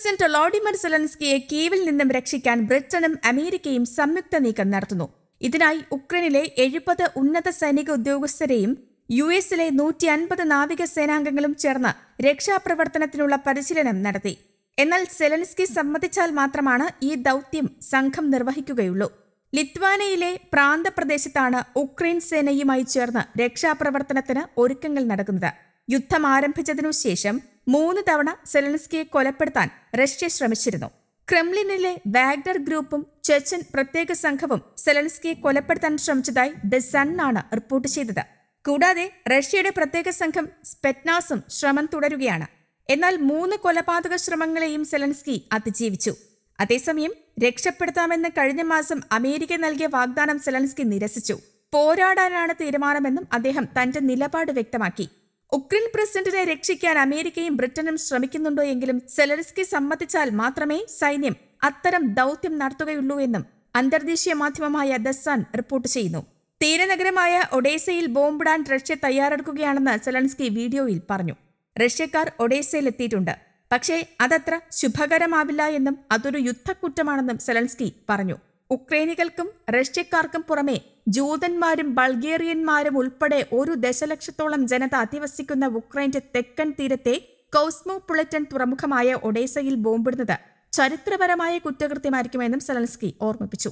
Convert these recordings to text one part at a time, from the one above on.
president ലോഡിമർ സെലൻസ്കിയെ കീവിൽ നിന്നും രക്ഷിക്കാൻ ബ്രിട്ടനും അമേരിക്കയും സംയുക്ത നീക്കം നടത്തുന്നു ഇതിനായി ഉക്രൈനിലെ എഴുപത് ഉന്നത സൈനിക ഉദ്യോഗസ്ഥരെയും യു എസിലെ നൂറ്റി അൻപത് നാവിക സേനാംഗങ്ങളും ചേർന്ന് രക്ഷാപ്രവർത്തനത്തിനുള്ള പരിശീലനം നടത്തി എന്നാൽ സെലൻസ്കി സമ്മതിച്ചാൽ മാത്രമാണ് ഈ ദൗത്യം സംഘം നിർവഹിക്കുകയുള്ളൂ ലിത്വാനയിലെ പ്രാന്തപ്രദേശത്താണ് ഉക്രൈൻ സേനയുമായി ചേർന്ന് രക്ഷാപ്രവർത്തനത്തിന് ഒരുക്കങ്ങൾ നടക്കുന്നത് യുദ്ധം ആരംഭിച്ചതിനു ശേഷം മൂന്ന് തവണ സെലൻസ്കിയെ കൊലപ്പെടുത്താൻ റഷ്യ ശ്രമിച്ചിരുന്നു ക്രെംലിനിലെ വാഗ്നർ ഗ്രൂപ്പും ചെച്ചൻ പ്രത്യേക സംഘവും സെലൻസ്കിയെ കൊലപ്പെടുത്താൻ ശ്രമിച്ചതായി ദ സൺ ആണ് റിപ്പോർട്ട് ചെയ്തത് കൂടാതെ റഷ്യയുടെ പ്രത്യേക സംഘം സ്പെറ്റ്നാസും ശ്രമം തുടരുകയാണ് എന്നാൽ മൂന്ന് കൊലപാതക ശ്രമങ്ങളെയും സെലൻസ്കി അതിജീവിച്ചു അതേസമയം രക്ഷപ്പെടുത്താമെന്ന് കഴിഞ്ഞ മാസം അമേരിക്ക നൽകിയ വാഗ്ദാനം സെലൻസ്കി നിരസിച്ചു പോരാടാനാണ് തീരുമാനമെന്നും അദ്ദേഹം തന്റെ നിലപാട് വ്യക്തമാക്കി ഉക്രൈൻ പ്രസിഡന്റിനെ രക്ഷിക്കാൻ അമേരിക്കയും ബ്രിട്ടനും ശ്രമിക്കുന്നുണ്ടോ എങ്കിലും സെലറിസ്കി സമ്മതിച്ചാൽ മാത്രമേ സൈന്യം അത്തരം ദൗത്യം നടത്തുകയുള്ളൂ എന്നും അന്തർദേശീയ മാധ്യമമായ ദസാൻ റിപ്പോർട്ട് ചെയ്യുന്നു തീരനഗരമായ ഒഡേസയിൽ ബോംബിടാൻ റഷ്യ തയ്യാറെടുക്കുകയാണെന്ന് സെലൻസ്കി വീഡിയോയിൽ പറഞ്ഞു റഷ്യക്കാർ ഒഡേസയിലെത്തിയിട്ടുണ്ട് പക്ഷേ അതത്ര ശുഭകരമാവില്ല എന്നും അതൊരു യുദ്ധക്കുറ്റമാണെന്നും സെലൻസ്കി പറഞ്ഞു ഉക്രൈനികൾക്കും റഷ്യക്കാർക്കും പുറമെ ജൂതന്മാരും ബൾഗേറിയന്മാരും ഉൾപ്പെടെ ഒരു ദശലക്ഷത്തോളം ജനത അധിവസിക്കുന്ന ഉക്രൈന്റെ തെക്കൻ തീരത്തെ പുളറ്റൻ തുറമുഖമായ ഒഡേസയിൽ ബോംബിടുന്നത് ചരിത്രപരമായ കുറ്റകൃത്യമായിരിക്കുമെന്നും സെലൻസ്കി ഓർമ്മിപ്പിച്ചു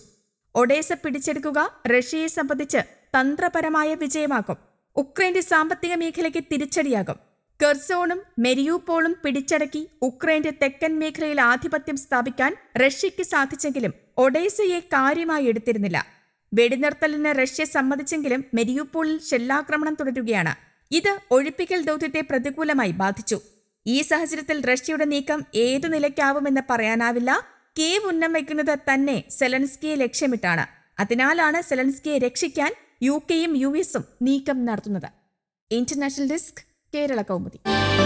ഒഡേസ പിടിച്ചെടുക്കുക റഷ്യയെ സംബന്ധിച്ച് തന്ത്രപരമായ വിജയമാകും ഉക്രൈന്റെ സാമ്പത്തിക മേഖലയ്ക്ക് തിരിച്ചടിയാകും കെർസോണും മെരിയൂപോളും പിടിച്ചടക്കി ഉക്രൈന്റെ തെക്കൻ മേഖലയിൽ ആധിപത്യം സ്ഥാപിക്കാൻ റഷ്യയ്ക്ക് സാധിച്ചെങ്കിലും ഒഡേസയെ കാര്യമായി എടുത്തിരുന്നില്ല വെടിനിർത്തലിന് റഷ്യ സമ്മതിച്ചെങ്കിലും മെരിയുപോളിൽ ഷെല്ലാക്രമണം തുടരുകയാണ് ഇത് ഒഴിപ്പിക്കൽ ദൗത്യത്തെ പ്രതികൂലമായി ബാധിച്ചു ഈ സാഹചര്യത്തിൽ റഷ്യയുടെ നീക്കം ഏതു നിലയ്ക്കാവുമെന്ന് പറയാനാവില്ല കേവ് ഉന്നം വയ്ക്കുന്നത് തന്നെ സെലൻസ്കിയെ ലക്ഷ്യമിട്ടാണ് അതിനാലാണ് സെലൻസ്കിയെ രക്ഷിക്കാൻ യു കെയും യു എസും നീക്കം നടത്തുന്നത് ഇന്റർനാഷണൽ ഡെസ്ക് കേരള കൗമുദി